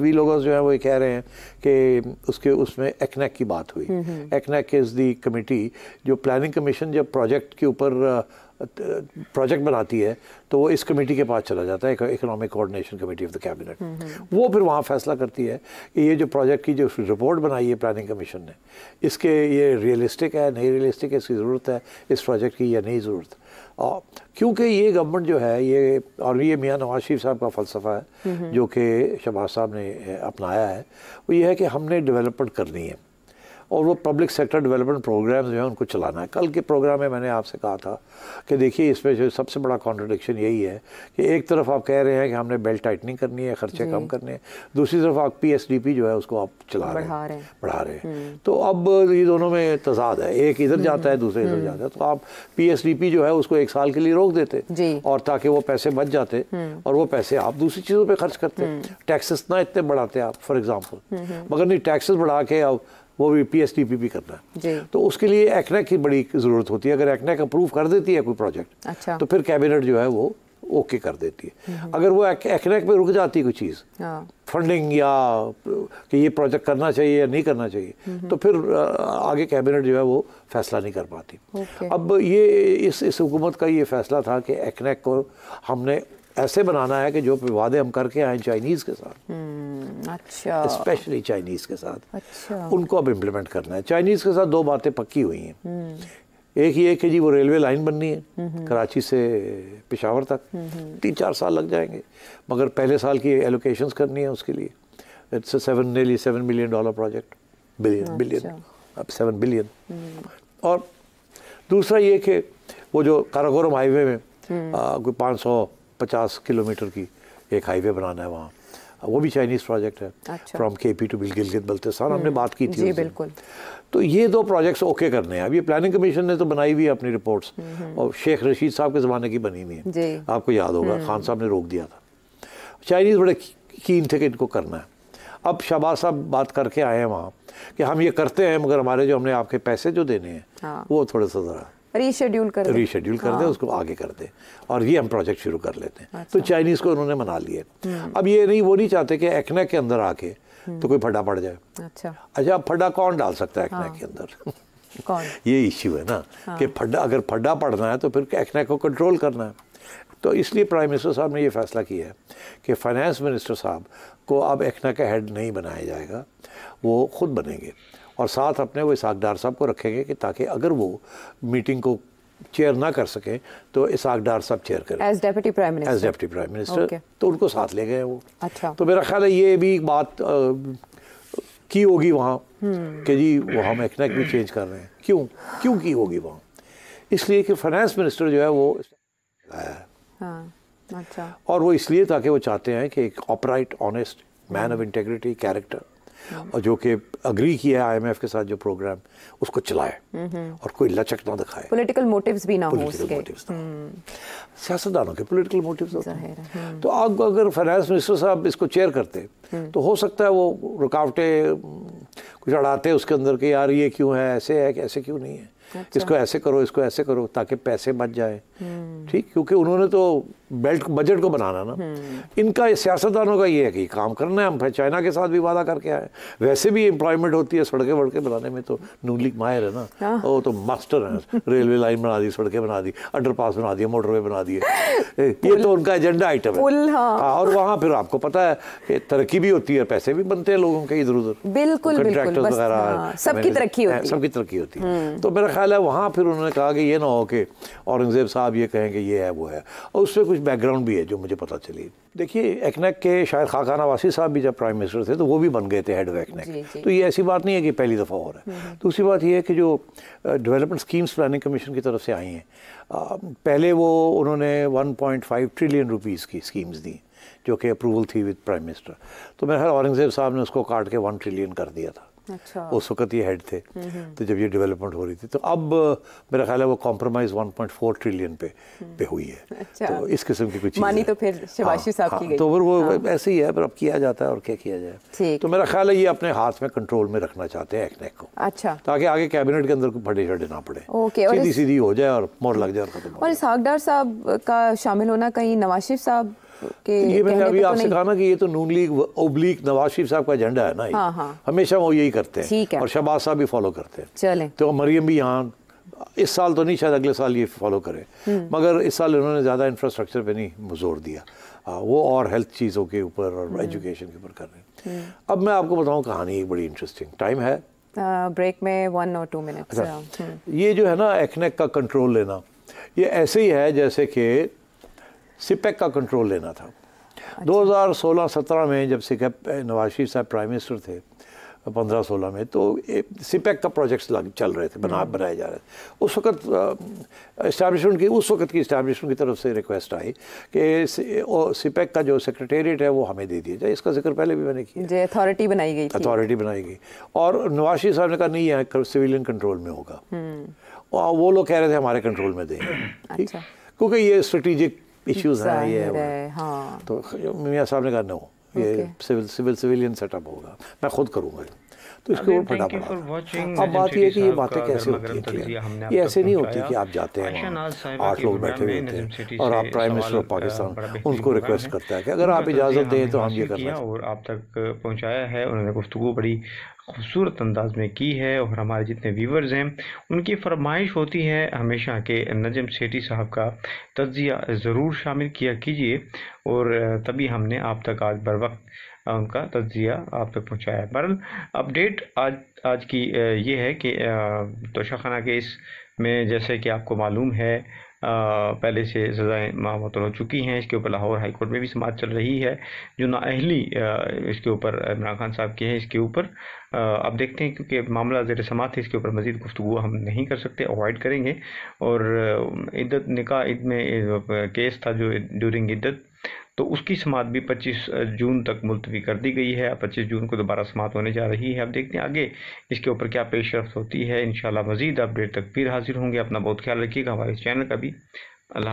भी लोग जो है वो कह रहे हैं कि उसके उसमें एक्नैक की बात हुई एक्नैक इज़ दी कमेटी जो प्लानिंग कमीशन जब प्रोजेक्ट के ऊपर प्रोजेक्ट बनाती है तो वो इस कमेटी के पास चला जाता है economic coordination committee of the cabinet वो फिर वहाँ फैसला करती है कि ये जो प्रोजेक्ट की जो रिपोर्ट बनाई है प्लानिंग कमीशन ने इसके ये रियलिस्टिक है नहीं रियलिस्टिक है इसकी ज़रूरत है इस प्रोजेक्ट की या नहीं ज़रूरत क्योंकि ये गवर्नमेंट जो है ये और ये मियाँ नवाज शरीफ साहब का फ़लसफ़ा है जो कि शबाज साहब ने अपनाया है वो ये है कि हमने डेवलपमेंट करनी है और वो पब्लिक सेक्टर डेवलपमेंट प्रोग्राम जो है उनको चलाना है कल के प्रोग्राम में मैंने आपसे कहा था कि देखिए इसमें जो सबसे बड़ा कॉन्ट्रडिक्शन यही है कि एक तरफ आप कह रहे हैं कि हमने बेल्ट टाइटनिंग करनी है खर्चे कम करने हैं दूसरी तरफ आप पी जो है उसको आप चला रहे हैं बढ़ा रहे हैं हम्म। तो अब ये दोनों में तजाद है एक इधर हम्म। जाता है दूसरे इधर हम्म। जाता है तो आप पी जो है उसको एक साल के लिए रोक देते और ताकि वो पैसे बच जाते और वो पैसे आप दूसरी चीज़ों पर खर्च करते टैक्सेस ना इतने बढ़ाते आप फॉर एग्ज़ाम्पल मगर नहीं टैक्सेस बढ़ा के अब वो भी पी एस टी पी भी करना है तो उसके लिए एक्नेक की बड़ी ज़रूरत होती है अगर एक्नेक अप्रूव कर देती है कोई प्रोजेक्ट अच्छा। तो फिर कैबिनेट जो है वो ओके कर देती है हम्म। अगर वो एक्नेक में रुक जाती है कोई चीज़ फंडिंग हाँ। या कि ये प्रोजेक्ट करना चाहिए या नहीं करना चाहिए हम्म। तो फिर आगे कैबिनेट जो है वो फैसला नहीं कर पाती अब ये इस इस हुकूमत का ये फैसला था कि एक्नेक को हमने ऐसे बनाना है कि जो वादे हम करके आए चाइनीज़ के साथ हम्म, अच्छा स्पेशली चाइनीज़ के साथ अच्छा उनको अब इम्प्लीमेंट करना है चाइनीज़ के साथ दो बातें पक्की हुई हैं हम्म। एक ये कि जी वो रेलवे लाइन बननी है हम्म, कराची से पिशावर तक तीन चार साल लग जाएंगे मगर पहले साल की एलोकेशन करनी है उसके लिए it's seven nearly seven million dollar project billion billion अब सेवन बिलियन और दूसरा ये कि वो जो काराकोरम हाईवे में कोई पाँच सौ पचास किलोमीटर की एक हाईवे बनाना है वहाँ वो भी चाइनीज़ प्रोजेक्ट है फ्रॉम के पी टू बिल गिलगित बल्तिस्तान हमने हम्म। बात की थी जी बिल्कुल तो ये दो प्रोजेक्ट्स ओके करने हैं अब ये प्लानिंग कमीशन ने तो बनाई हुई है अपनी रिपोर्ट्स हम्म। और शेख रशीद साहब के ज़माने की बनी हुई है आपको याद होगा हम्म। खान साहब ने रोक दिया था चाइनीज़ बड़े कीन थे कि इनको करना है अब शहबाज साहब बात करके आए हैं वहाँ कि हम ये करते हैं मगर हमारे जो हमने आपके पैसे जो देने हैं हाँ। वो थोड़ा सा ज़रा रीशेड्यूल कर रीशेड्यूल कर दे हाँ। उसको आगे कर दे और ये हम प्रोजेक्ट शुरू कर लेते हैं तो चाइनीज़ अच्छा। को उन्होंने मना लिया हम्म। अब ये नहीं वो नहीं चाहते कि एक्ना के अंदर आके हम्म। तो कोई फटा पड़ जाए अच्छा अच्छा फटा कौन डाल सकता है एक्ना हाँ। के अंदर कौन ये इश्यू है ना हाँ। कि फड्डा अगर फड्डा पड़ना है तो फिर एक्ना को कंट्रोल करना है तो इसलिए प्राइम मिनिस्टर साहब ने ये फैसला किया है कि फाइनेंस मिनिस्टर साहब को अब एक्ना का हेड नहीं बनाया जाएगा वो खुद बनेंगे और साथ अपने वो इसहाकडार साहब को रखेंगे कि ताकि अगर वो मीटिंग को चेयर ना कर सकें तो इसहाक डार साहब चेयर करें as deputy prime minister as deputy prime minister तो उनको साथ ले गए वो अच्छा तो मेरा ख्याल है ये भी बात आ, की होगी वहाँ हम्म। कि जी वो हम एक्नैक भी चेंज कर रहे हैं क्यों क्यों की होगी वहाँ इसलिए कि फाइनेंस मिनिस्टर जो है वो लाया है हाँ, अच्छा और वो इसलिए ताकि वो चाहते हैं कि एक upright honest man of integrity character हाँ। और जो कि अग्री किया है आईएमएफ के साथ जो प्रोग्राम उसको चलाए और कोई लचक ना दिखाए पॉलिटिकल मोटिव्स भी ना हो उसके हम्म। सियासतदानों के पॉलिटिकल मोटिव्स होते हैं हम्म। तो अब अगर फाइनेंस मिनिस्टर साहब इसको चेयर करते हम्म। तो हो सकता है वो रुकावटें कुछ अड़ाते उसके अंदर कि यार ये क्यों है ऐसे है कि ऐसे क्यों नहीं है अच्छा। इसको ऐसे करो इसको ऐसे करो ताकि पैसे बच जाए हम्म। ठीक क्योंकि उन्होंने तो बेल्ट बजट को बनाना ना हम्म। इनका सियासतदानों का ये है कि काम करना है हम फिर चाइना के साथ भी वादा करके आए वैसे भी एम्प्लॉयमेंट होती है सड़कें वड़के बनाने में तो नूलिक माहिर है ना वो हाँ। तो मास्टर है रेलवे लाइन बना दी सड़कें बना दी अंडर पास बना दिए मोटरवे बना दिए ये तो उनका एजेंडा आइटम है हाँ। हाँ, और वहाँ फिर आपको पता है कि तरक्की भी होती है पैसे भी बनते हैं लोगों के इधर उधर बिल्कुल सबकी तरक्की होती है सबकी तरक्की होती है हम्म। तो मेरा ख्याल है वहाँ फिर उन्होंने कहा कि ये ना हो कि औरंगज़ेब साहब ये कहें कि ये है वो है और उस पर कुछ बैकग्राउंड भी है जो मुझे पता चली देखिए एक्नैक के शायद खाखाना वासी साहब भी जब प्राइम मिनिस्टर थे तो वो भी बन गए थे हेड ऑफ एक्नैक तो ये ऐसी बात नहीं है कि पहली दफ़ा हो रहा है हम्म। दूसरी बात यह है कि जो डेवलपमेंट स्कीम्स प्लानिंग कमीशन की तरफ से आई हैं पहले वो उन्होंने वन ट्रिलियन रुपीज़ की स्कीम्स दी जो कि अप्रूवल थी विद प्राइम मिनिस्टर तो मेरा ख्याल औरंगज़ेब साहब ने उसको काट के वन ट्रिलियन कर दिया था अच्छा उस वक्त ये हेड थे तो जब ये डेवलपमेंट हो रही थी तो अब मेरा ख्याल है वो कॉम्प्रोमाइज 1.4 ट्रिलियन पे पे हुई है अच्छा। तो इस किस्म की कुछ मानी तो फिर शबाशी हाँ, साहब हाँ, की गई तो फिर वो हाँ। ऐसे ही है पर अब किया जाता है और क्या किया जाए तो मेरा ख्याल है ये अपने हाथ में कंट्रोल में रखना चाहते हैं एक्नेक को अच्छा ताकि आगे कैबिनेट के अंदर फटे छटे ना पड़े सीधी सीधी हो जाए और मोर लग जाए और इस इसहाकडार साहब का शामिल होना कहीं नवाज शरीफ साहब तो ये मैंने अभी तो आपसे कहा ना कि ये तो नून लीग ओब्लीक नवाज शरीफ साहब का एजेंडा है ना हाँ, हाँ। हमेशा वो यही करते हैं है और शहबाज साहब भी फॉलो करते हैं चले तो मरियम भी यहाँ इस साल तो नहीं शायद अगले साल ये फॉलो करें हम्म। मगर इस साल इन्होंने ज़्यादा इंफ्रास्ट्रक्चर पे नहीं जोर दिया आ, वो और हेल्थ चीज़ों के ऊपर और एजुकेशन हम्म। के ऊपर कर रहे हैं हम्म। अब मैं आपको बताऊँ कहानी एक बड़ी इंटरेस्टिंग टाइम है ब्रेक में वन और टू मिनट ये जो है ना एक्नेक का कंट्रोल लेना ये ऐसे ही है जैसे कि सिपेक का कंट्रोल लेना था अच्छा। 2016-17 में जब सिक नवाज शरीफ साहब प्राइम मिनिस्टर थे पंद्रह सोलह में तो सिपेक का प्रोजेक्ट्स लग चल रहे थे बना हाँ। बनाए जा रहे थे उस वक्त इस्टेब्लिशमेंट की उस वक्त की इस्टेब्लिशमेंट की तरफ से रिक्वेस्ट आई कि सिपेक का जो सेक्रेटेरिएट है वो हमें दे दिया जाए इसका जिक्र पहले भी मैंने किया अथॉरिटी बनाई गई अथॉरिटी बनाई गई और नवाशी साहब ने कहा नहीं यहाँ सिविलियन कंट्रोल में होगा हम्म। वो लोग कह रहे थे हमारे कंट्रोल में देंगे अच्छा। ठीक क्योंकि ये स्ट्रेटिजिक इश्यूज हैं ये है, हाँ। तो मियाँ साहब ने कहा नो ये सिविल सिविल सिविलियन सेटअप होगा मैं खुद करूँगा तो इसके ऊपर फटाफट अब बात यह कि ये बातें कैसे होती हैं क्लियर ये ऐसे नहीं होती कि आप जाते हैं आठ लोग बैठे हुए थे और आप प्राइम मिनिस्टर ऑफ पाकिस्तान उनको रिक्वेस्ट करता है कि अगर आप तो इजाज़त दें तो हम ये करना और आप तक पहुँचाया है उन्होंने गुफ्तु बड़ी खूबसूरत अंदाज में की है और हमारे जितने व्यूवर्स हैं उनकी फरमाइश होती है हमेशा के नजम सेठी साहब का तजिया ज़रूर शामिल किया कीजिए और तभी हमने आप तक आज बर वक्त उनका तजिया आप तक पहुँचाया है अपडेट आज आज की ये है कि तोशाखाना के इस में जैसे कि आपको मालूम है पहले से सजाएं मामतन हो चुकी हैं इसके ऊपर लाहौर हाईकोर्ट में भी समाज चल रही है जो नाअहली इसके ऊपर इमरान खान साहब की है इसके ऊपर अब देखते हैं क्योंकि मामला जेर समात है इसके ऊपर मजीद गुफ्तु हम नहीं कर सकते अवॉइड करेंगे और इद्दत निका इद में केस था जो ड्यूरिंग इद्दत तो उसकी समात भी 25 जून तक मुलतवी कर दी गई है 25 जून को दोबारा समाप्त होने जा रही है अब देखते हैं आगे इसके ऊपर क्या पेशरफ होती है इन मज़ीद अपडेट तक फिर हाजिर होंगे अपना बहुत ख्याल रखिएगा हमारे चैनल का भी अल्लाह